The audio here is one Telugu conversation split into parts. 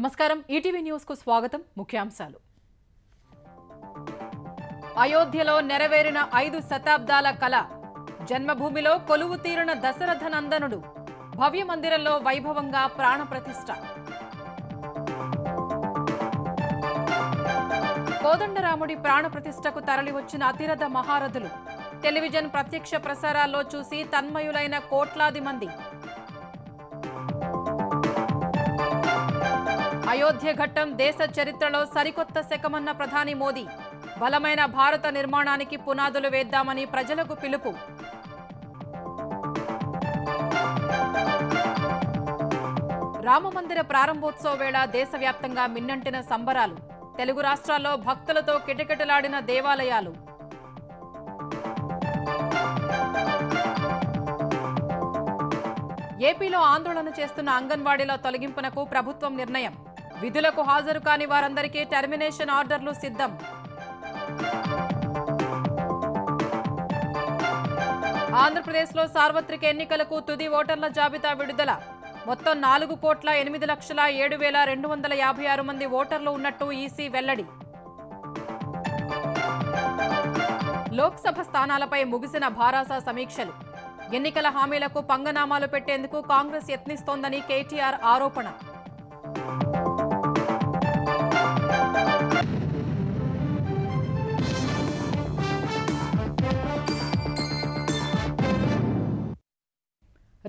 నమస్కారం ఈటీవీ న్యూస్కు స్వాగతం ముఖ్యాంశాలు అయోధ్యలో నెరవేరిన ఐదు శతాబ్దాల కళ జన్మభూమిలో కొలువు తీరిన దశరథ నందనుడు భవ్య మందిరంలో వైభవంగా ప్రాణప్రతిష్ఠ కోదండరాముడి తరలి తరలివచ్చిన అతిరథ మహారథులు టెలివిజన్ ప్రత్యక్ష ప్రసారాల్లో చూసి తన్మయులైన కోట్లాది మంది అయోధ్య ఘట్టం దేశ చరిత్రలో సరికొత్త శకమన్న ప్రధాని మోదీ బలమైన భారత నిర్మాణానికి పునాదులు వేద్దామని ప్రజలకు పిలుపు రామమందిర ప్రారంభోత్సవ వేళ దేశవ్యాప్తంగా మిన్నంటిన సంబరాలు తెలుగు రాష్ట్రాల్లో భక్తులతో కిటకిటలాడిన దేవాలయాలు ఏపీలో ఆందోళన చేస్తున్న అంగన్వాడీల తొలగింపునకు ప్రభుత్వం నిర్ణయం విధులకు హాజరు కాని వారందరికీ టెర్మినేషన్ ఆర్డర్లు సిద్ధం ఆంధ్రప్రదేశ్లో సార్వత్రిక ఎన్నికలకు తుది ఓటర్ల జాబితా విడుదల మొత్తం నాలుగు కోట్ల ఎనిమిది లక్షల ఏడు వేల రెండు వందల యాభై ఆరు మంది ఓటర్లు ఉన్నట్టు ఈసీ వెల్లడి లోక్సభ స్థానాలపై ముగిసిన భారాస సమీక్షలు ఎన్నికల హామీలకు పంగనామాలు పెట్టేందుకు కాంగ్రెస్ యత్నిస్తోందని కేటీఆర్ ఆరోపణ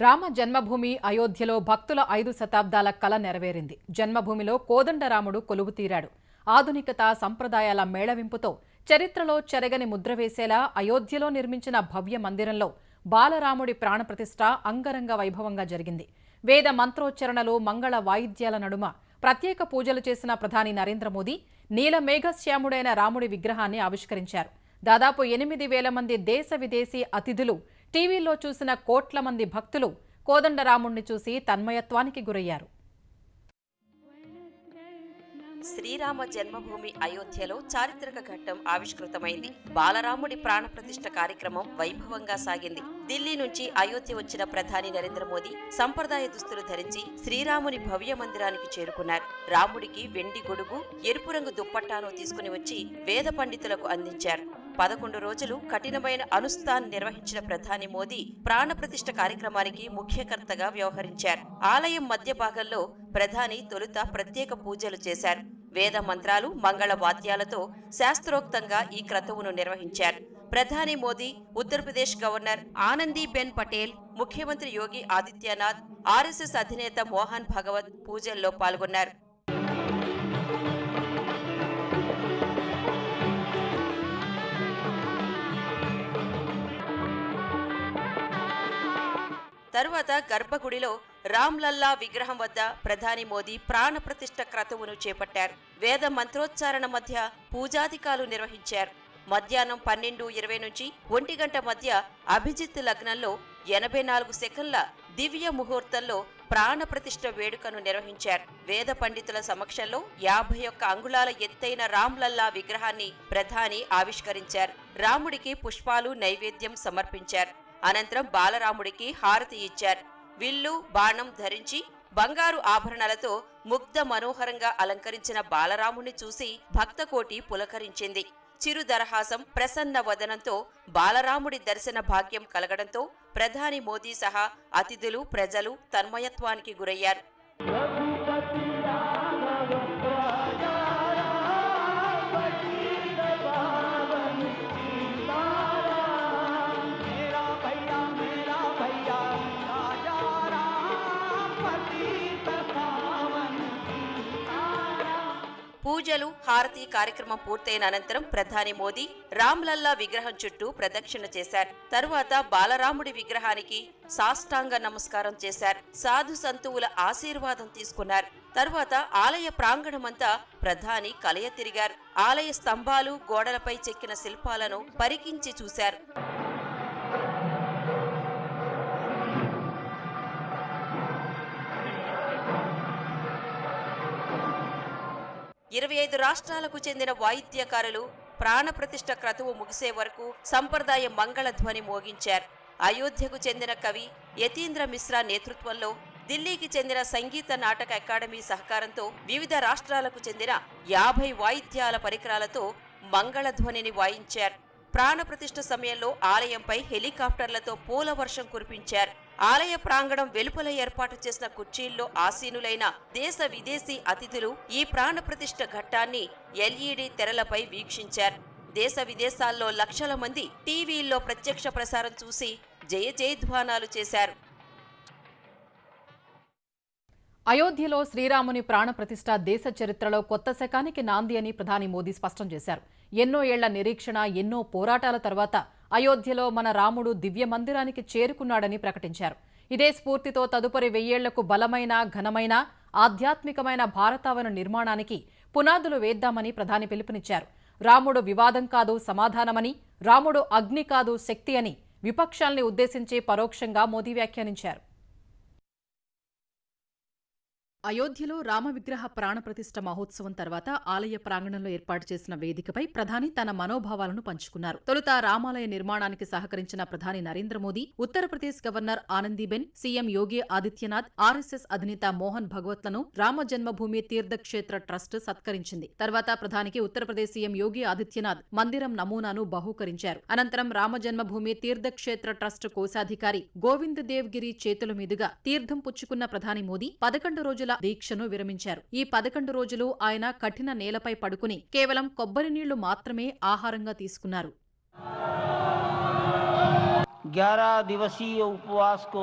రామ జన్మభూమి అయోధ్యలో భక్తుల ఐదు శతాబ్దాల కల నెరవేరింది జన్మభూమిలో కోదండరాముడు కొలువుతీరాడు ఆధునికత సంప్రదాయాల మేళవింపుతో చరిత్రలో చెరగని ముద్ర వేసేలా అయోధ్యలో నిర్మించిన భవ్య మందిరంలో బాలరాముడి ప్రాణప్రతిష్ఠ అంగరంగ వైభవంగా జరిగింది వేద మంత్రోచ్చరణలు మంగళ వాయిద్యాల నడుమ ప్రత్యేక పూజలు చేసిన ప్రధాని నరేంద్ర మోదీ నీల మేఘశ్యాముడైన రాముడి విగ్రహాన్ని ఆవిష్కరించారు దాదాపు ఎనిమిది వేల మంది దేశ విదేశీ అతిథులు టీవీలో చూసిన కోట్ల మంది భక్తులు కోదండరాముణ్ణి చూసి తన్మయత్వానికి గురయ్యారు శ్రీరామ జన్మభూమి అయోధ్యలో చారిత్రక ఘట్టం ఆవిష్కృతమైంది బాలరాముడి ప్రాణప్రతిష్ఠ కార్యక్రమం వైభవంగా సాగింది ఢిల్లీ నుంచి అయోధ్య వచ్చిన ప్రధాని నరేంద్ర మోదీ సంప్రదాయ దుస్తులు ధరించి శ్రీరాముని భవ్య మందిరానికి చేరుకున్నారు రాముడికి వెండి గొడుగు ఎరుపు రంగు దుప్పట్టాను తీసుకుని వచ్చి వేద పండితులకు అందించారు పదకొండు రోజులు కఠినమైన అనుష్ఠాన్ని నిర్వహించిన ప్రధాని మోదీ ప్రాణప్రతిష్ఠ కార్యక్రమానికి ముఖ్యకర్తగా వ్యవహరించారు ఆలయం మధ్య భాగంలో ప్రధాని తొలుత ప్రత్యేక పూజలు చేశారు వేద మంత్రాలు మంగళ వాద్యాలతో శాస్త్రోక్తంగా ఈ క్రతువును నిర్వహించారు ప్రధాని మోదీ ఉత్తరప్రదేశ్ గవర్నర్ ఆనందీబెన్ పటేల్ ముఖ్యమంత్రి యోగి ఆదిత్యనాథ్ ఆర్ఎస్ఎస్ అధినేత మోహన్ భగవత్ పూజల్లో పాల్గొన్నారు తరువాత గర్భగుడిలో రామ్లల్లా విగ్రహం వద్ద ప్రధాని మోదీ ప్రాణప్రతిష్ఠ క్రతువును చేపట్టారు వేద మంత్రోచ్చారణ మధ్య పూజాధికాలు నిర్వహించారు మధ్యాహ్నం పన్నెండు ఇరవై నుంచి ఒంటి గంట మధ్య అభిజిత్ లగ్నంలో ఎనభై నాలుగు సెకండ్ల దివ్య ముహూర్తంలో ప్రాణప్రతిష్ఠ వేడుకను నిర్వహించారు వేద పండితుల సమక్షంలో యాభై ఒక్క అంగుళాల ఎత్తైన రామ్లల్లా విగ్రహాన్ని ప్రధాని ఆవిష్కరించారు రాముడికి పుష్పాలు నైవేద్యం సమర్పించారు అనంతరం బాలరాముడికి హారతి ఇచ్చారు విల్లు బాణం ధరించి బంగారు ఆభరణాలతో ముగ్ధ మనోహరంగా అలంకరించిన బాలరాముణ్ణి చూసి భక్తకోటి పులకరించింది చిరుదరహాసం ప్రసన్న వదనంతో బాలరాముడి దర్శన భాగ్యం కలగడంతో ప్రధాని మోదీ సహా అతిథులు ప్రజలు తన్మయత్వానికి గురయ్యారు పూజలు హారతి కార్యక్రమం పూర్తయిన అనంతరం ప్రధాని మోదీ రామ్లల్లా విగ్రహం చుట్టూ ప్రదక్షిణ చేశారు తరువాత బాలరాముడి విగ్రహానికి సాష్టాంగ నమస్కారం చేశారు సాధు సంతువుల ఆశీర్వాదం తీసుకున్నారు తరువాత ఆలయ ప్రాంగణమంతా ప్రధాని కలయ తిరిగారు ఆలయ స్తంభాలు గోడలపై చెక్కిన శిల్పాలను పరికించి చూశారు ఇరవై ఐదు రాష్ట్రాలకు చెందిన వాయిద్యకారులు ప్రాణప్రతిష్ఠ క్రతువు ముగిసే వరకు సంప్రదాయ మంగళధ్వని మోగించారు అయోధ్యకు చెందిన కవి యతీంద్ర మిశ్రా నేతృత్వంలో ఢిల్లీకి చెందిన సంగీత నాటక అకాడమీ సహకారంతో వివిధ రాష్ట్రాలకు చెందిన యాభై వాయిద్యాల పరికరాలతో మంగళధ్వనిని వాయించారు ప్రాణప్రతిష్ఠ సమయంలో ఆలయంపై హెలికాప్టర్లతో పూల వర్షం కురిపించారు ఆలయ ప్రాంగణం వెలుపల ఏర్పాటు చేసిన కుర్చీల్లో ఆసీనులైన దేశ విదేశీ అతిథులు ఈ ప్రాణ ప్రతిష్ఠ ఘట్టాన్ని ఎల్ఈడి తెరలపై వీక్షించారు దేశ విదేశాల్లో లక్షల మంది టీవీల్లో ప్రత్యక్ష ప్రసారం చూసి జయ జయధ్వానాలు చేశారు అయోధ్యలో శ్రీరాముని ప్రాణప్రతిష్ఠ దేశ చరిత్రలో కొత్త శకానికి నాంది అని ప్రధాని మోదీ స్పష్టం చేశారు ఎన్నో ఏళ్ల నిరీక్షణ ఎన్నో పోరాటాల తర్వాత అయోధ్యలో మన రాముడు దివ్య మందిరానికి చేరుకున్నాడని ప్రకటించారు ఇదే స్ఫూర్తితో తదుపరి వెయ్యేళ్లకు బలమైన ఘనమైన ఆధ్యాత్మికమైన భారతావన నిర్మాణానికి పునాదులు వేద్దామని ప్రధాని పిలుపునిచ్చారు రాముడు వివాదం కాదు సమాధానమని రాముడు అగ్ని కాదు శక్తి అని విపక్షాల్ని ఉద్దేశించి పరోక్షంగా మోదీ వ్యాఖ్యానించారు అయోధ్యలో రామ విగ్రహ ప్రాణప్రతిష్ఠ మహోత్సవం తర్వాత ఆలయ ప్రాంగణంలో ఏర్పాటు చేసిన వేదికపై ప్రధాని తన మనోభావాలను పంచుకున్నారు తొలుత రామాలయ నిర్మాణానికి సహకరించిన ప్రధాని Narendra Modi Uttar Pradesh governor Anandiben CM Yogi Adityanath RSS అధినేత మోహన్ భగవత్లను రామ జన్మభూమి తీర్థక్షేత్ర ట్రస్ట్ సత్కరించింది తర్వాత ప్రధానికి ఉత్తరప్రదేశ్ సీఎం యోగి ఆదిత్యనాథ్ మందిరం నమూనాను బహూకరించారు అనంతరం రామ జన్మభూమి తీర్థక్షేత్ర ట్రస్ట్ కోశాధికారి గోవింద్ దేవ్ గిరి చేతుల మీదుగా తీర్థం పుచ్చుకున్న ప్రధాని మోదీ పదకొండు రోజుల రోజుల దీక్షను విరమించారు ఈ పదకొండు రోజులు ఆయన కఠిన నేలపై పడుకుని కేవలం కొబ్బరి నీళ్లు మాత్రమే ఆహారంగా తీసుకున్నారు ग्यारह दिवसीय उपवास को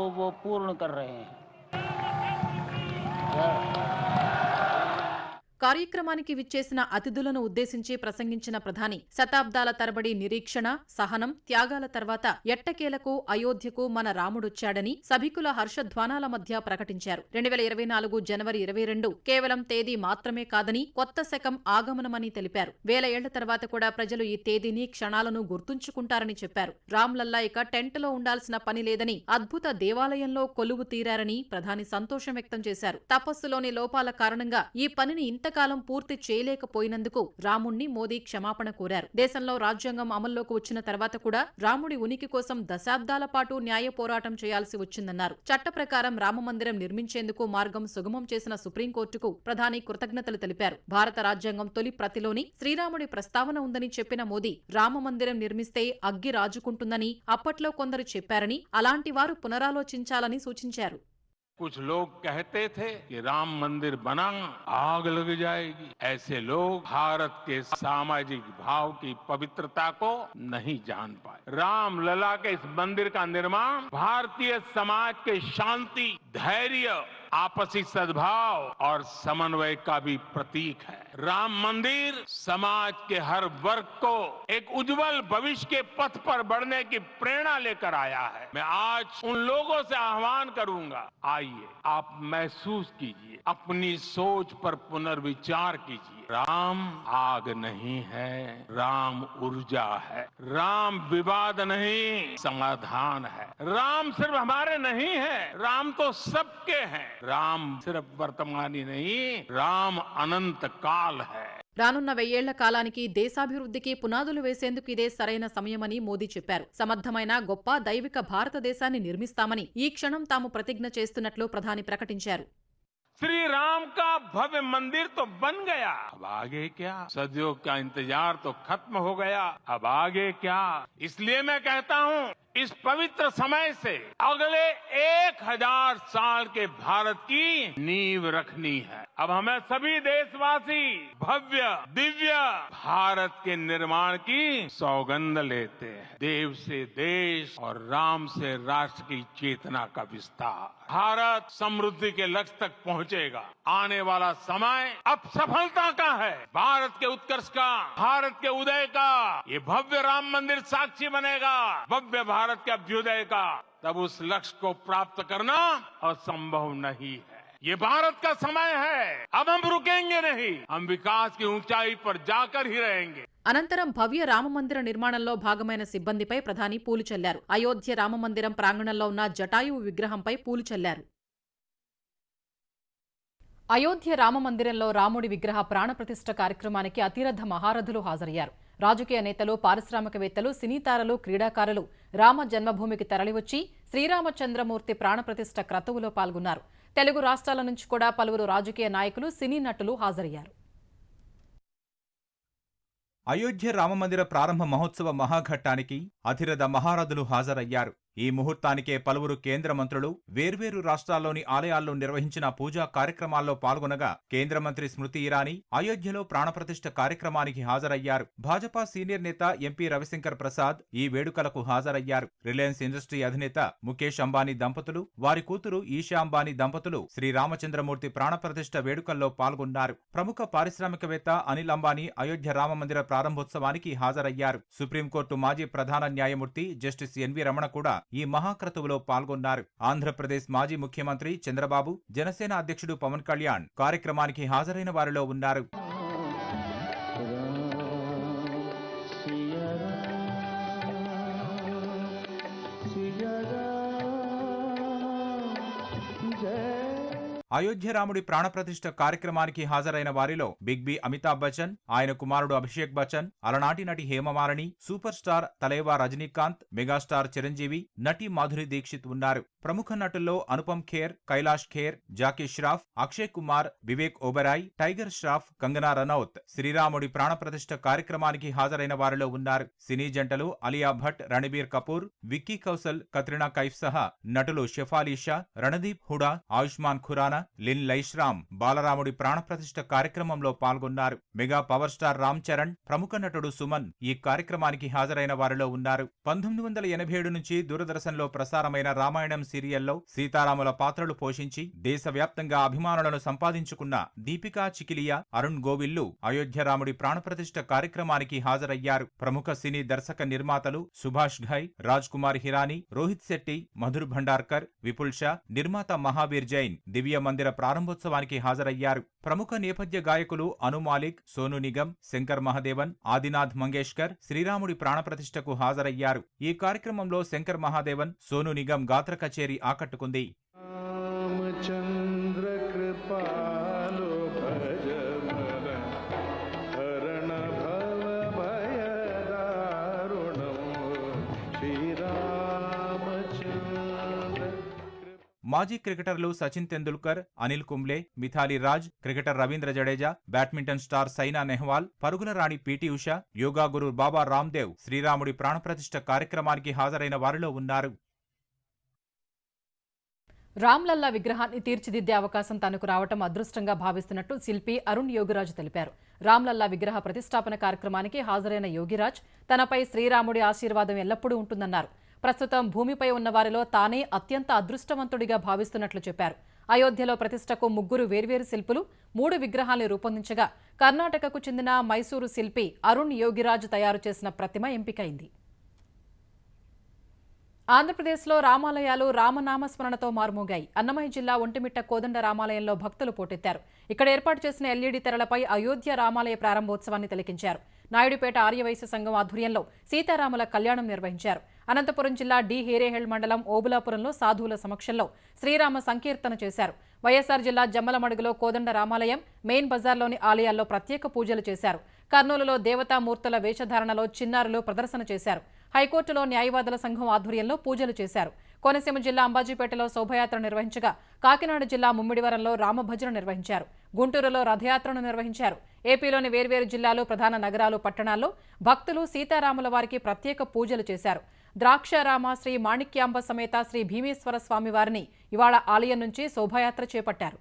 కార్యక్రమానికి విచ్చేసిన అతిథులను ఉద్దేశించి ప్రసంగించిన ప్రధాని శతాబ్దాల తరబడి నిరీక్షణ సహనం త్యాగాల తర్వాత ఎట్టకేలకు అయోధ్యకు మన రాముడొచ్చాడని సభికుల హర్షధ్వానాల మధ్య ప్రకటించారు రెండు వేల ఇరవై నాలుగు జనవరి ఇరవై రెండు కేవలం తేదీ మాత్రమే కాదని కొత్త శకం ఆగమనమని తెలిపారు వేల ఏళ్ల తర్వాత కూడా ప్రజలు ఈ తేదీని క్షణాలను గుర్తుంచుకుంటారని చెప్పారు రామ్లల్లా ఇక టెంట్లో ఉండాల్సిన పని లేదని అద్భుత దేవాలయంలో కొలువు తీరారని ప్రధాని సంతోషం వ్యక్తం చేశారు తపస్సులోని లోపాల కారణంగా ఈ పనిని ఇంత జీవితకాలం పూర్తి చేయలేకపోయినందుకు రాముణ్ణి మోదీ క్షమాపణ కోరారు దేశంలో రాజ్యాంగం అమల్లోకి వచ్చిన తర్వాత కూడా రాముడి ఉనికి కోసం దశాబ్దాల పాటు న్యాయ పోరాటం చేయాల్సి వచ్చిందన్నారు చట్ట ప్రకారం రామమందిరం నిర్మించేందుకు మార్గం సుగమం చేసిన సుప్రీంకోర్టుకు ప్రధాని కృతజ్ఞతలు తెలిపారు భారత రాజ్యాంగం తొలి ప్రతిలోని శ్రీరాముడి ప్రస్తావన ఉందని చెప్పిన మోదీ రామమందిరం నిర్మిస్తే అగ్గి రాజుకుంటుందని అప్పట్లో కొందరు చెప్పారని అలాంటి వారు పునరాలోచించాలని సూచించారు कुछ लोग कहते थे कि राम मंदिर बना आग लग जाएगी ऐसे लोग भारत के सामाजिक भाव की पवित्रता को नहीं जान पाए राम लला के इस मंदिर का निर्माण भारतीय समाज के शांति धैर्य आपसी सद्भाव और समन्वय का भी प्रतीक है राम मंदिर समाज के हर वर्ग को एक उज्जवल भविष्य के पथ पर बढ़ने की प्रेरणा लेकर आया है मैं आज उन लोगों से आह्वान करूंगा आइए आप महसूस कीजिए अपनी सोच पर पुनर्विचार कीजिए राम आग नहीं है राम ऊर्जा है राम विवाद नहीं समाधान है राम सिर्फ हमारे नहीं है राम तो सबके हैं राम सिर्फ वर्तमानी नहीं राम अनंत काल है రానున్న వెయ్యేళ్ల కాలానికి దేశాభివృద్ధికి పునాదులు వేసేందుకు ఇదే సరైన సమయమని మోదీ చెప్పారు సమర్థమైన గొప్ప దైవిక భారతదేశాన్ని నిర్మిస్తామని ఈ క్షణం తాము ప్రతిజ్ఞ చేస్తున్నట్లు ప్రధాని ప్రకటించారు श्री राम का भव्य मंदिर तो बन गया अब आगे क्या सदियों का इंतजार तो खत्म हो गया अब आगे क्या इसलिए मैं कहता हूं इस पवित्र समय से अगले एक हजार साल के भारत की नींव रखनी है अब हमें सभी देशवासी भव्य दिव्य भारत के निर्माण की सौगंध लेते हैं देव से देश और राम से राष्ट्र की चेतना का विस्तार भारत समृद्धि के लक्ष्य तक पहुंचेगा आने वाला समय अब सफलता का है भारत के उत्कर्ष का भारत के उदय का ये भव्य राम मंदिर साक्षी बनेगा भव्य भारत के अभ्युदय का तब उस लक्ष्य को प्राप्त करना असंभव नहीं है ये भारत का समय है अब हम रुकेंगे नहीं हम विकास की ऊंचाई पर जाकर ही रहेंगे भव्य राम निर्माण అనంతరం భవ్య రామమందిర నిర్మాణంలో पूल चल ప్రధాని अयोध्या చల్లారు प्रांगण రామమందిరం ప్రాంగణంలో ఉన్న జటాయువు విగ్రహంపై पूल चल అయోధ్య రామ మందిరంలో రాముడి విగ్రహ ప్రాణప్రతిష్ఠ కార్యక్రమానికి అతిరథ మహారథులు హాజరయ్యారు రాజకీయ నేతలు పారిశ్రామికవేత్తలు సినీతారలు క్రీడాకారులు రామ జన్మభూమికి తరలివచ్చి శ్రీరామచంద్రమూర్తి ప్రాణప్రతిష్ఠ క్రతువులో పాల్గొన్నారు తెలుగు రాష్ట్రాల నుంచి కూడా పలువురు రాజకీయ నాయకులు సినీ నటులు హాజరయ్యారు అయోధ్య రామమందిర ప్రారంభ మహోత్సవ మహాఘట్టానికి అధిరథ మహారథులు హాజరయ్యారు ఈ ముహూర్తానికే పలువురు కేంద్ర మంత్రులు వేర్వేరు రాష్ట్రాల్లోని ఆలయాల్లో నిర్వహించిన పూజా కార్యక్రమాల్లో పాల్గొనగా కేంద్ర మంత్రి స్మృతి ఇరానీ అయోధ్యలో ప్రాణప్రతిష్ఠ కార్యక్రమానికి హాజరయ్యారు భాజపా సీనియర్ నేత ఎంపీ రవిశంకర్ ప్రసాద్ ఈ వేడుకలకు హాజరయ్యారు రిలయన్స్ ఇండస్ట్రీ అధినేత ముఖేష్ అంబానీ దంపతులు వారి కూతురు ఈషా అంబానీ దంపతులు శ్రీరామచంద్రమూర్తి ప్రాణప్రతిష్ఠ వేడుకల్లో పాల్గొన్నారు ప్రముఖ పారిశ్రామికవేత్త అనిల్ అంబానీ అయోధ్య రామమందిర ప్రారంభోత్సవానికి హాజరయ్యారు సుప్రీంకోర్టు మాజీ ప్రధాన న్యాయమూర్తి జస్టిస్ ఎన్వీ రమణ కూడా ఈ మహాక్రతువులో పాల్గొన్నారు ఆంధ్రప్రదేశ్ మాజీ ముఖ్యమంత్రి చంద్రబాబు జనసేన అధ్యక్షుడు పవన్ కళ్యాణ్ కార్యక్రమానికి హాజరైన వారిలో ఉన్నారు అయోధ్య రాముడి ప్రాణప్రతిష్ఠ కార్యక్రమానికి హాజరైన వారిలో బిగ్ బి అమితాబ్ బచ్చన్ ఆయన కుమారుడు అభిషేక్ బచ్చన్ అలనాటి నటి Hema Malini super star Thalaiva Rajinikanth megastar Chiranjeevi నటి మాధురి దీక్షిత్ ఉన్నారు ప్రముఖ నటుల్లో అనుపమ్ ఖేర్ కైలాష్ ఖేర్ జాకీ ష్రాఫ్ అక్షయ్ కుమార్ వివేక్ ఓబరాయ్ టైగర్ ష్రాఫ్ కంగనా రనౌత్ శ్రీరాముడి ప్రాణప్రతిష్ఠ కార్యక్రమానికి హాజరైన వారిలో ఉన్నారు సినీ జంటలు అలియా భట్ రణబీర్ కపూర్ విక్కీ కౌసల్ కత్రినా కైఫ్ సహా నటులు షెఫాలీషా రణదీప్ హుడా ఆయుష్మాన్ ఖురానా లిన్ లైష్రామ్ బాలరాముడి ప్రాణప్రతిష్ఠ కార్యక్రమంలో పాల్గొన్నారు mega power star Ram Charan ప్రముఖ నటుడు సుమన్ ఈ కార్యక్రమానికి హాజరైన వారిలో ఉన్నారు పంతొమ్మిది వందల ఎనభై ఏడు నుంచి దూరదర్శన్లో ప్రసారమైన రామాయణం సీరియల్లో సీతారాముల పాత్రలు పోషించి దేశవ్యాప్తంగా అభిమానులను సంపాదించుకున్న దీపికా చికిలియా అరుణ్ గోవిల్లు అయోధ్యరాముడి ప్రాణప్రతిష్ఠ కార్యక్రమానికి హాజరయ్యారు ప్రముఖ సినీ దర్శక నిర్మాతలు సుభాష్ ఘై రాజ్ కుమార్ హిరానీ రోహిత్ శెట్టి మధుర్ భండార్కర్ విపుల్ షా నిర్మాత మహావీర్ జైన్ దివ్య మందిర ప్రారంభోత్సవానికి హాజరయ్యారు ప్రముఖ నేపథ్య గాయకులు అనుమాలిక్ సోను నిగం శంకర్ మహాదేవన్ ఆదినాథ్ మంగేష్కర్ శ్రీరాముడి ప్రాణప్రతిష్టకు హాజరయ్యారు ఈ కార్యక్రమంలో శంకర్ మహాదేవన్ సోను నిగం గాత్ర కచేరీ ఆకట్టుకుంది మాజీ క్రికెటర్లు Sachin Tendulkar Anil Kumble Mithali Raj cricketer Ravindra Jadeja badminton star Saina Nehwal పరుగుల రాణి పిటి ఉష యోగా గురు బాబా రామ్దేవ్ శ్రీరాముడి ప్రాణప్రతిష్ట కార్యక్రమానికి హాజరైన వారిలో ఉన్నారు రామ్లల్లా విగ్రహాన్ని తీర్చిదిద్దే అవకాశం తనకు రావటం అదృష్టంగా భావిస్తున్నట్టు శిల్పి అరుణ్ యోగిరాజు తెలిపారు రామ్లల్లా విగ్రహ ప్రతిష్టాపన కార్యక్రమానికి హాజరైన యోగిరాజ్ తనపై శ్రీరాముడి ఆశీర్వాదం ఎల్లప్పుడూ ఉంటుందన్నారు ప్రస్తుతం భూమిపై ఉన్న వారిలో తానే అత్యంత అదృష్టవంతుడిగా భావిస్తున్నట్లు చెప్పారు అయోధ్యలో ప్రతిష్టకు ముగ్గురు వేర్వేరు శిల్పులు మూడు విగ్రహాలను రూపొందించగా కర్ణాటకకు చెందిన మైసూరు శిల్పి అరుణ్ యోగిరాజ్ తయారు చేసిన ప్రతిమ ఎంపికైంది ఆంధ్రప్రదేశ్లో రామాలయాలు రామనామస్మరణతో మారుమోగాయి అన్నమయ్య జిల్లా ఒంటిమిట్ట కోదండ రామాలయంలో భక్తులు పోటెత్తారు ఇక్కడ ఏర్పాటు చేసిన ఎల్ఈడి తెరలపై అయోధ్య రామాలయ ప్రారంభోత్సవాన్ని తిలకించారు నాయుడుపేట ఆర్యవైశ్య సంఘం ఆధ్వర్యంలో సీతారాముల కళ్యాణం నిర్వహించారు అనంతపురం జిల్లా డి హీరేహెల్ మండలం ఓబులాపురంలో సాధువుల సమక్షంలో శ్రీరామ సంకీర్తన చేశారు వైఎస్సార్ జిల్లా జమ్మలమడుగులో కోదండ రామాలయం మెయిన్ బజార్లోని ఆలయాల్లో ప్రత్యేక పూజలు చేశారు కర్నూలులో దేవతామూర్తుల వేషధారణలో చిన్నారులు ప్రదర్శన చేశారు హైకోర్టులో న్యాయవాదుల సంఘం ఆధ్వర్యంలో పూజలు చేశారు కోనసీమ జిల్లా అంబాజీపేటలో శోభయాత్ర నిర్వహించగా కాకినాడ జిల్లా ముమ్మిడివరంలో రామభజన నిర్వహించారు గుంటూరులో రథయాత్రను నిర్వహించారు ఏపీలోని వేర్వేరు జిల్లాలు ప్రధాన నగరాలు పట్టణాల్లో భక్తులు సీతారాముల వారికి ప్రత్యేక పూజలు చేశారు ద్రాక్షారామ శ్రీ మాణిక్యాంబ సమేత శ్రీ భీమేశ్వర స్వామి వారిని ఇవాళ ఆలయం నుంచి శోభాయాత్ర చేపట్టారు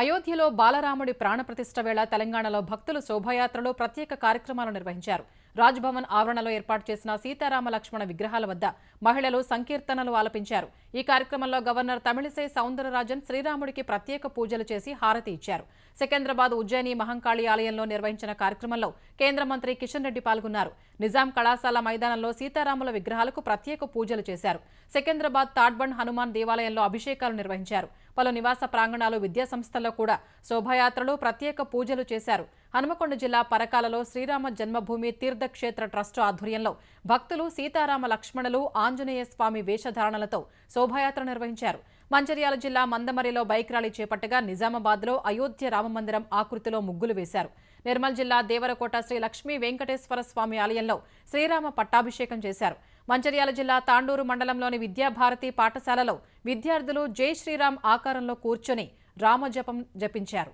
అయోధ్యలో బాలరాముడి ప్రాణప్రతిష్ట వేళ తెలంగాణలో భక్తులు శోభాయాత్రలో ప్రత్యేక కార్యక్రమాలు నిర్వహించారు రాజ్భవన్ ఆవరణలో ఏర్పాటు చేసిన సీతారామ లక్ష్మణ విగ్రహాల వద్ద మహిళలు సంకీర్తనలు ఆలపించారు ఈ కార్యక్రమంలో గవర్నర్ తమిళిసై సౌందరరాజన్ శ్రీరాముడికి ప్రత్యేక పూజలు చేసి హారతి ఇచ్చారు సికింద్రాబాద్ ఉజ్జయిని మహంకాళి ఆలయంలో నిర్వహించిన కార్యక్రమంలో కేంద్ర మంత్రి కిషన్ రెడ్డి పాల్గొన్నారు నిజాం కళాశాల మైదానంలో సీతారాముల విగ్రహాలకు ప్రత్యేక పూజలు చేశారు సికింద్రాబాద్ తాడ్బండ్ హనుమాన్ దేవాలయంలో అభిషేకాలు నిర్వహించారు పలు నివాస ప్రాంగణాలు సంస్థల్లో కూడా శోభాయాత్రలు ప్రత్యేక పూజలు చేశారు హనుమకొండ జిల్లా పరకాలలో శ్రీరామ జన్మభూమి తీర్థక్షేత్ర ట్రస్టు ఆధ్వర్యంలో భక్తులు సీతారామ లక్ష్మణులు ఆంజనేయ స్వామి వేషధారణలతో శోభాయాత్ర నిర్వహించారు మంచిర్యాల జిల్లా మందమరిలో బైక్ ర్యాలీ చేపట్టగా నిజామాబాద్లో అయోధ్య రామమందిరం ఆకృతిలో ముగ్గులు వేశారు నిర్మల్ జిల్లా దేవరకోట శ్రీ లక్ష్మీ వెంకటేశ్వర స్వామి ఆలయంలో శ్రీరామ పట్టాభిషేకం చేశారు మంచిర్యాల జిల్లా తాండూరు మండలంలోని విద్యాభారతి పాఠశాలలో విద్యార్థులు జై శ్రీరామ్ ఆకారంలో కూర్చొని రామజపం జపించారు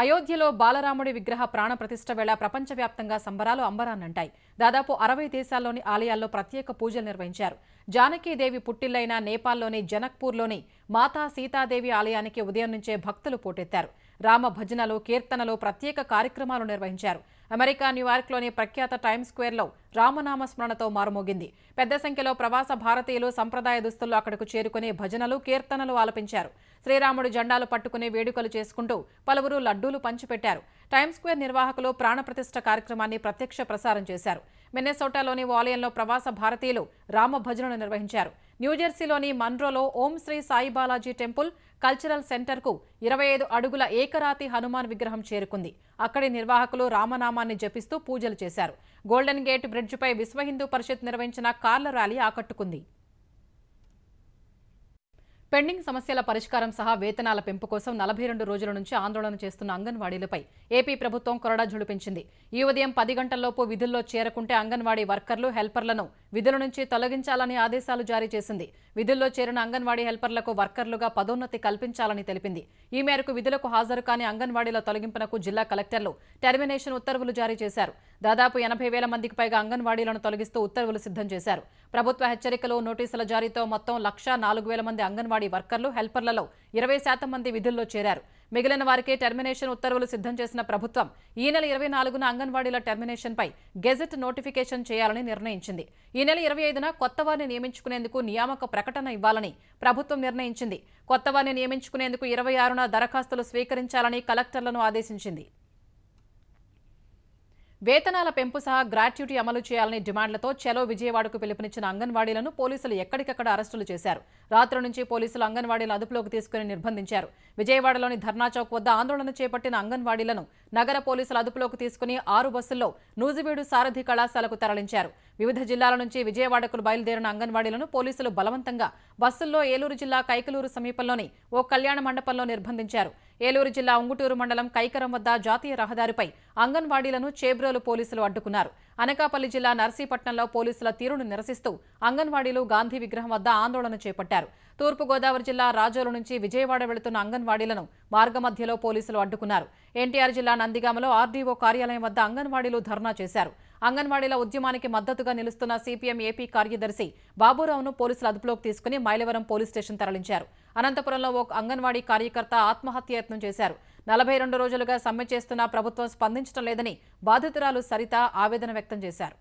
అయోధ్యలో బాలరాముడి విగ్రహ ప్రాణ ప్రతిష్ట వేళ ప్రపంచవ్యాప్తంగా సంబరాలు అంబరాన్నంటాయి దాదాపు అరవై దేశాల్లోని ఆలయాల్లో ప్రత్యేక పూజలు నిర్వహించారు జానకీదేవి పుట్టిల్లైన నేపాల్లోని జనక్పూర్లోని మాతా సీతాదేవి ఆలయానికి ఉదయం నుంచే భక్తులు పోటెత్తారు రామ భజనలు కీర్తనలు ప్రత్యేక కార్యక్రమాలు నిర్వహించారు అమెరికా న్యూయార్క్లోని ప్రఖ్యాత టైమ్ స్క్వేర్లో రామనామ స్మరణతో మారుమోగింది పెద్ద సంఖ్యలో ప్రవాస భారతీయులు సంప్రదాయ దుస్తులు అక్కడకు చేరుకుని భజనలు కీర్తనలు ఆలపించారు శ్రీరాముడు జెండాలు పట్టుకుని వేడుకలు చేసుకుంటూ పలువురు లడ్డూలు పంచిపెట్టారు టైమ్ స్క్వేర్ నిర్వాహకులు ప్రాణప్రతిష్ఠ కార్యక్రమాన్ని ప్రత్యక్ష ప్రసారం చేశారు మిన్నెసోటాలోని ఆలయంలో ప్రవాస భారతీయులు రామ భజనను నిర్వహించారు న్యూజెర్సీలోని మన్రోలో ఓం శ్రీ సాయిబాలాజీ టెంపుల్ కల్చరల్ సెంటర్కు ఇరవై ఐదు అడుగుల ఏకరాతి హనుమాన్ విగ్రహం చేరుకుంది అక్కడి నిర్వాహకులు రామనామాన్ని జపిస్తూ పూజలు చేశారు గోల్డెన్ గేట్ బ్రిడ్జ్పై విశ్వ హిందూ పరిషత్ నిర్వహించిన కార్ల ర్యాలీ ఆకట్టుకుంది పెండింగ్ సమస్యల పరిష్కారం సహా వేతనాల పెంపు కోసం నలభై రెండు రోజుల నుంచి ఆందోళన చేస్తున్న అంగన్వాడీలపై ఏపీ ప్రభుత్వం కొరడా జుడిపించింది ఈ ఉదయం పది గంటల్లోపు విధుల్లో చేరకుంటే అంగన్వాడీ వర్కర్లు హెల్పర్లను విధుల నుంచి తొలగించాలని ఆదేశాలు జారీ చేసింది విధుల్లో చేరిన అంగన్వాడీ హెల్పర్లకు వర్కర్లుగా పదోన్నతి కల్పించాలని తెలిపింది ఈ మేరకు విధులకు హాజరు కాని అంగన్వాడీల తొలగింపునకు జిల్లా కలెక్టర్లు టెర్మినేషన్ ఉత్తర్వులు జారీ చేశారు దాదాపు ఎనభై వేల మందికి పైగా అంగన్వాడీలను తొలగిస్తూ ఉత్తర్వులు సిద్ధం చేశారు ప్రభుత్వ హెచ్చరికలు నోటీసుల జారీతో మొత్తం లక్షా నాలుగు వేల మంది అంగన్వాడీ వర్కర్లు హెల్పర్లలో ఇరవై శాతం మంది విధుల్లో చేరారు మిగిలిన వారికే టెర్మినేషన్ ఉత్తర్వులు సిద్ధం చేసిన ప్రభుత్వం ఈ నెల ఇరవై నాలుగున అంగన్వాడీల టెర్మినేషన్పై గెజెట్ నోటిఫికేషన్ చేయాలని నిర్ణయించింది ఈ నెల ఇరవై ఐదున కొత్త వారిని నియమించుకునేందుకు నియామక ప్రకటన ఇవ్వాలని ప్రభుత్వం నిర్ణయించింది కొత్త వారిని నియమించుకునేందుకు ఇరవై ఆరున దరఖాస్తులు స్వీకరించాలని కలెక్టర్లను ఆదేశించింది వేతనాల పెంపు సహా గ్రాట్యుటీ అమలు చేయాలనే డిమాండ్లతో చెలో విజయవాడకు పిలుపునిచ్చిన అంగన్వాడీలను పోలీసులు ఎక్కడికక్కడ అరెస్టులు చేశారు రాత్రి నుంచి పోలీసులు అంగన్వాడీలను అదుపులోకి తీసుకుని నిర్బంధించారు విజయవాడలోని ధర్నా చౌక్ వద్ద ఆందోళన చేపట్టిన అంగన్వాడీలను నగర పోలీసులు అదుపులోకి తీసుకుని ఆరు బస్సుల్లో నూజివీడు సారథి కళాశాలకు తరలించారు వివిధ జిల్లాల నుంచి విజయవాడకులు బయలుదేరిన అంగన్వాడీలను పోలీసులు బలవంతంగా బస్సుల్లో ఏలూరు జిల్లా కైకలూరు సమీపంలోని ఓ కళ్యాణ మండపంలో నిర్బంధించారు ఏలూరు జిల్లా ఉంగుటూరు మండలం కైకరం వద్ద జాతీయ రహదారిపై అంగన్వాడీలను చేబ్రోలు పోలీసులు అడ్డుకున్నారు అనకాపల్లి జిల్లా నర్సీపట్నంలో పోలీసుల తీరును నిరసిస్తూ అంగన్వాడీలు గాంధీ విగ్రహం వద్ద ఆందోళన చేపట్టారు తూర్పుగోదావరి జిల్లా రాజోలు నుంచి విజయవాడ వెళుతున్న అంగన్వాడీలను మార్గమధ్యలో పోలీసులు అడ్డుకున్నారు ఎన్టీఆర్ జిల్లా నందిగామలో ఆర్డీఓ కార్యాలయం వద్ద అంగన్వాడీలు ధర్నా చేశారు అంగన్వాడీల ఉద్యమానికి మద్దతుగా నిలుస్తున్న సిపిఎం ఏపీ కార్యదర్శి బాబురావును పోలీసులు అదుపులోకి తీసుకుని మైలవరం పోలీస్ స్టేషన్ తరలించారు అనంతపురంలో ఓ అంగన్వాడీ కార్యకర్త ఆత్మహత్య యత్నం చేశారు నలభై రెండు రోజులుగా సమ్మె చేస్తున్న ప్రభుత్వం స్పందించడం లేదని బాధితురాలు సరిత ఆవేదన వ్యక్తం చేశారు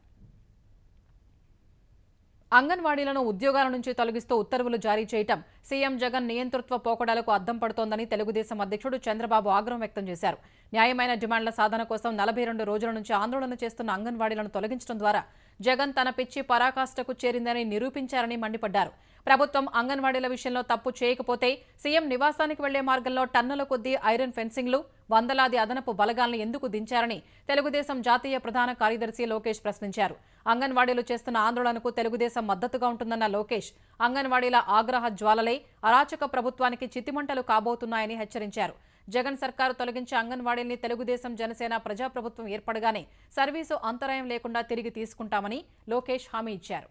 అంగన్వాడీలను ఉద్యోగాల నుంచి తొలగిస్తూ ఉత్తర్వులు జారీ చేయటం సీఎం జగన్ నియంతృత్వ పోకడాలకు అద్దం పడుతోందని తెలుగుదేశం అధ్యక్షుడు చంద్రబాబు ఆగ్రహం వ్యక్తం చేశారు న్యాయమైన డిమాండ్ల సాధన కోసం నలభై రోజుల నుంచి ఆందోళన చేస్తున్న అంగన్వాడీలను తొలగించడం ద్వారా జగన్ తన పిచ్చి పరాకాష్ఠకు చేరిందని నిరూపించారని మండిపడ్డారు ప్రభుత్వం అంగన్వాడీల విషయంలో తప్పు చేయకపోతే సీఎం నివాసానికి వెళ్లే మార్గంలో టన్నుల కొద్దీ ఐరన్ ఫెన్సింగ్లు వందలాది అదనపు బలగాలను ఎందుకు దించారని తెలుగుదేశం జాతీయ ప్రధాన కార్యదర్శి లోకేష్ ప్రశ్నించారు అంగన్వాడీలు చేస్తున్న ఆందోళనకు తెలుగుదేశం మద్దతుగా ఉంటుందన్న లోకేష్ అంగన్వాడీల ఆగ్రహ జ్వాలలే అరాచక ప్రభుత్వానికి చితిమంటలు కాబోతున్నాయని హెచ్చరించారు జగన్ సర్కారు తొలగించే అంగన్వాడీల్ని తెలుగుదేశం జనసేన ప్రజాప్రభుత్వం ఏర్పడగానే సర్వీసు అంతరాయం లేకుండా తిరిగి తీసుకుంటామని లోకేష్ హామీ ఇచ్చారు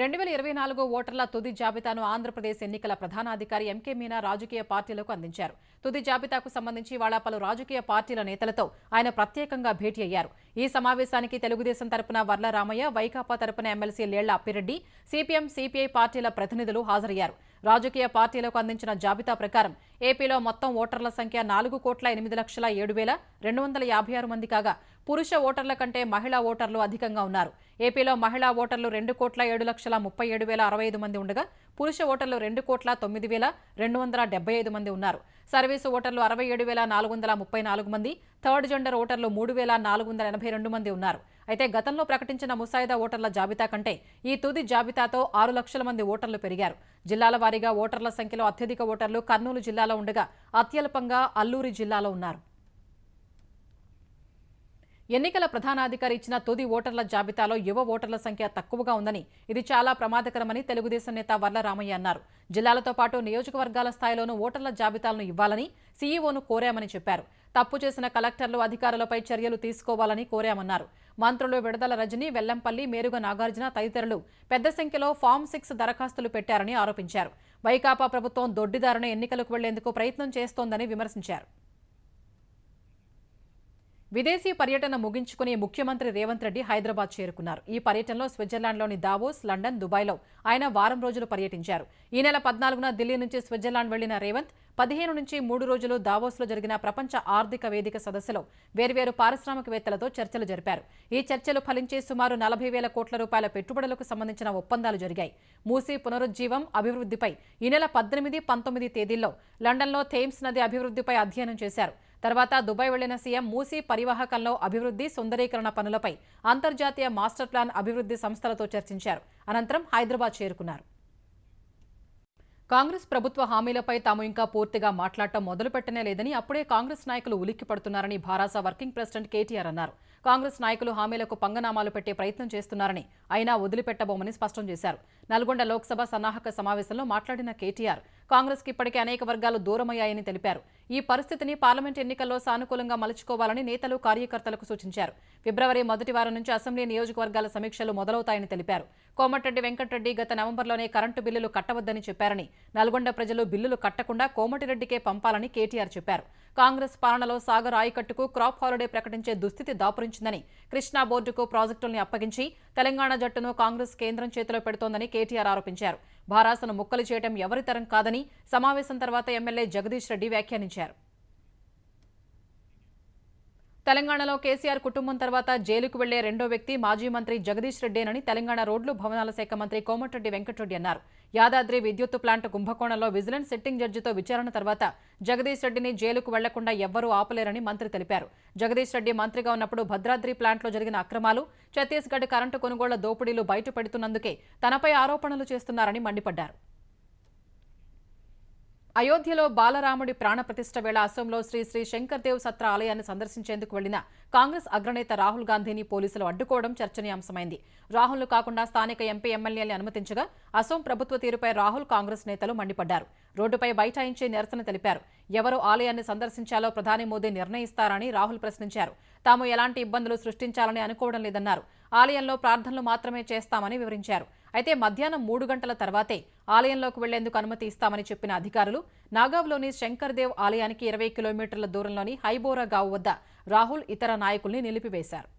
రెండు వేల ఇరవై నాలుగు ఓటర్ల తుది జాబితాను ఆంధ్రప్రదేశ్ ఎన్నికల ప్రధానాధికారి ఎంకే మీనా రాజకీయ పార్టీలకు అందించారు తుది జాబితాకు సంబంధించి వాళ్ళ పలు రాజకీయ పార్టీల నేతలతో ఆయన ప్రత్యేకంగా భేటీ అయ్యారు ఈ సమావేశానికి తెలుగుదేశం తరపున వర్ల రామయ్య వైకాపా తరపున MLC Lella Appireddy CPM CPI పార్టీల ప్రతినిధులు హాజరయ్యారు రాజకీయ పార్టీలకు అందించిన జాబితా ప్రకారం ఏపీలో మొత్తం ఓటర్ల సంఖ్య నాలుగు కోట్ల ఎనిమిది లక్షల ఏడు వేల రెండు వందల యాభై ఆరు మంది కాగా పురుష ఓటర్ల కంటే మహిళా ఓటర్లు అధికంగా ఉన్నారు ఏపీలో మహిళా ఓటర్లు రెండు కోట్ల ఏడు లక్షల ముప్పై ఏడు వేల అరవై ఐదు మంది ఉండగా పురుష ఓటర్లు రెండు కోట్ల తొమ్మిది వేల రెండు వందల డెబ్బై ఐదు మంది ఉన్నారు సర్వీసు ఓటర్లు అరవై ఏడు వేల నాలుగు వందల ముప్పై నాలుగు మంది థర్డ్ జెండర్ ఓటర్లు మూడు వేల నాలుగు వందల ఎనభై రెండు మంది ఉన్నారు అయితే గతంలో ప్రకటించిన ముసాయిదా ఓటర్ల జాబితా కంటే ఈ తుది జాబితాతో ఆరు లక్షల మంది ఓటర్లు పెరిగారు జిల్లాల వారీగా ఓటర్ల సంఖ్యలో అత్యధిక ఓటర్లు కర్నూలు జిల్లాలో ఉండగా అత్యల్పంగా అల్లూరి జిల్లాలో ఉన్నారు ఎన్నికల ప్రధానాధికారి ఇచ్చిన తుది ఓటర్ల జాబితాలో యువ ఓటర్ల సంఖ్య తక్కువగా ఉందని ఇది చాలా ప్రమాదకరమని తెలుగుదేశం నేత వర్ల రామయ్య అన్నారు జిల్లాలతో పాటు నియోజకవర్గాల స్థాయిలోనూ ఓటర్ల జాబితాలను ఇవ్వాలని సీఈఓను కోరామని చెప్పారు తప్పు చేసిన కలెక్టర్లు అధికారులపై చర్యలు తీసుకోవాలని కోరామన్నారు మంత్రులు విడదల రజని వెల్లంపల్లి మేరుగ నాగార్జున తదితరులు పెద్ద సంఖ్యలో ఫామ్ సిక్స్ దరఖాస్తులు పెట్టారని ఆరోపించారు వైకాపా ప్రభుత్వం దొడ్డిదారుని ఎన్నికలకు వెళ్లేందుకు ప్రయత్నం చేస్తోందని విమర్శించారు విదేశీ పర్యటన ముగించుకుని ముఖ్యమంత్రి రేవంత్ రెడ్డి హైదరాబాద్ చేరుకున్నారు ఈ పర్యటనలో స్విట్జర్లాండ్లోని దావోస్ లండన్ దుబాయ్లో ఆయన వారం రోజులు పర్యటించారు ఈ నెల పద్నాలుగున ఢిల్లీ నుంచి స్విట్జర్లాండ్ వెళ్లిన రేవంత్ పదిహేను నుంచి మూడు రోజులు దావోస్లో జరిగిన ప్రపంచ ఆర్థిక వేదిక సదస్సులో వేర్వేరు పారిశ్రామికవేత్తలతో చర్చలు జరిపారు ఈ చర్చలు ఫలించి సుమారు నలభై వేల కోట్ల రూపాయల పెట్టుబడులకు సంబంధించిన ఒప్పందాలు జరిగాయి మూసీ పునరుజ్జీవం అభివృద్ధిపై ఈ నెల పద్దెనిమిది పంతొమ్మిది తేదీల్లో లండన్లో థేమ్స్ నది అభివృద్ధిపై అధ్యయనం చేశారు తర్వాత దుబాయ్ వెళ్లిన సీఎం మూసీ పరివాహకంలో అభివృద్ధి సుందరీకరణ పనులపై అంతర్జాతీయ మాస్టర్ ప్లాన్ అభివృద్ధి సంస్థలతో చర్చించారు అనంతరం హైదరాబాద్ చేరుకున్నారు కాంగ్రెస్ ప్రభుత్వ హామీలపై తాము ఇంకా పూర్తిగా మాట్లాడటం మొదలుపెట్టనే లేదని అప్పుడే కాంగ్రెస్ నాయకులు ఉలిక్కిపడుతున్నారని భారాస వర్కింగ్ ప్రెసిడెంట్ కేటీఆర్ అన్నారు కాంగ్రెస్ నాయకులు హామీలకు పంగనామాలు పెట్టే ప్రయత్నం చేస్తున్నారని అయినా వదిలిపెట్టబోమని స్పష్టం చేశారు నల్గొండ లోక్సభ సన్నాహక సమావేశంలో మాట్లాడిన కేటీఆర్ కి ఇప్పటికే అనేక వర్గాలు దూరమయ్యాయని తెలిపారు ఈ పరిస్థితిని పార్లమెంట్ ఎన్నికల్లో సానుకూలంగా మలుచుకోవాలని నేతలు కార్యకర్తలకు సూచించారు ఫిబ్రవరి మొదటి వారం నుంచి అసెంబ్లీ నియోజకవర్గాల సమీక్షలు మొదలవుతాయని తెలిపారు కోమటిరెడ్డి వెంకటరెడ్డి గత నవంబర్లోనే కరెంటు బిల్లులు కట్టవద్దని చెప్పారని నల్గొండ ప్రజలు బిల్లులు కట్టకుండా కోమటిరెడ్డికే పంపాలని కేటీఆర్ చెప్పారు కాంగ్రెస్ పాలనలో సాగర్ ఆయకట్టుకు క్రాప్ హాలిడే ప్రకటించే దుస్థితి దాపురించారు ఆవరించిందని కృష్ణా బోర్డుకు ప్రాజెక్టుల్ని అప్పగించి తెలంగాణ జట్టును కాంగ్రెస్ కేంద్రం చేతిలో పెడుతోందని కేటీఆర్ ఆరోపించారు భారాసను ముక్కలు చేయడం ఎవరితరం కాదని సమావేశం తర్వాత ఎమ్మెల్యే జగదీష్ రెడ్డి వ్యాఖ్యానించారు తెలంగాణలో కేసీఆర్ కుటుంబం తర్వాత జైలుకు వెళ్లే రెండో వ్యక్తి మాజీ మంత్రి జగదీష్ రెడ్డేనని తెలంగాణ రోడ్లు భవనాల శాఖ మంత్రి కోమటిరెడ్డి వెంకటరెడ్డి అన్నారు యాదాద్రి విద్యుత్ ప్లాంట్ కుంభకోణంలో విజిలెన్స్ సిట్టింగ్ జడ్జితో విచారణ తర్వాత జగదీష్ రెడ్డిని జైలుకు వెళ్లకుండా ఎవ్వరూ ఆపలేరని మంత్రి తెలిపారు జగదీష్ రెడ్డి మంత్రిగా ఉన్నప్పుడు భద్రాద్రి ప్లాంట్లో జరిగిన అక్రమాలు ఛత్తీస్గఢ్ కరెంటు కొనుగోళ్ల దోపిడీలు బయటపెడుతున్నందుకే తనపై ఆరోపణలు చేస్తున్నారని మండిపడ్డారు అయోధ్యలో బాలరాముడి ప్రాణప్రతిష్ఠ వేళ అసోంలో శ్రీ శ్రీ శంకర్దేవ్ సత్ర ఆలయాన్ని సందర్శించేందుకు వెళ్లిన కాంగ్రెస్ అగ్రనేత రాహుల్ గాంధీని పోలీసులు అడ్డుకోవడం చర్చనీయాంశమైంది రాహుల్ను కాకుండా స్థానిక ఎంపీ ఎమ్మెల్యేలను అనుమతించగా అసోం ప్రభుత్వ తీరుపై రాహుల్ కాంగ్రెస్ నేతలు మండిపడ్డారు రోడ్డుపై బైఠాయించి నిరసన తెలిపారు ఎవరు ఆలయాన్ని సందర్శించాలో ప్రధాని మోదీ నిర్ణయిస్తారని రాహుల్ ప్రశ్నించారు తాము ఎలాంటి ఇబ్బందులు సృష్టించాలని అనుకోవడం లేదన్నారు ఆలయంలో ప్రార్థనలు మాత్రమే చేస్తామని వివరించారు అయితే మధ్యాహ్నం మూడు గంటల తర్వాతే ఆలయంలోకి వెళ్లేందుకు అనుమతి ఇస్తామని చెప్పిన అధికారులు నాగావ్లోని శంకర్దేవ్ ఆలయానికి ఇరవై కిలోమీటర్ల దూరంలోని హైబోరా గావు వద్ద రాహుల్ ఇతర నాయకుల్ని నిలిపివేశారు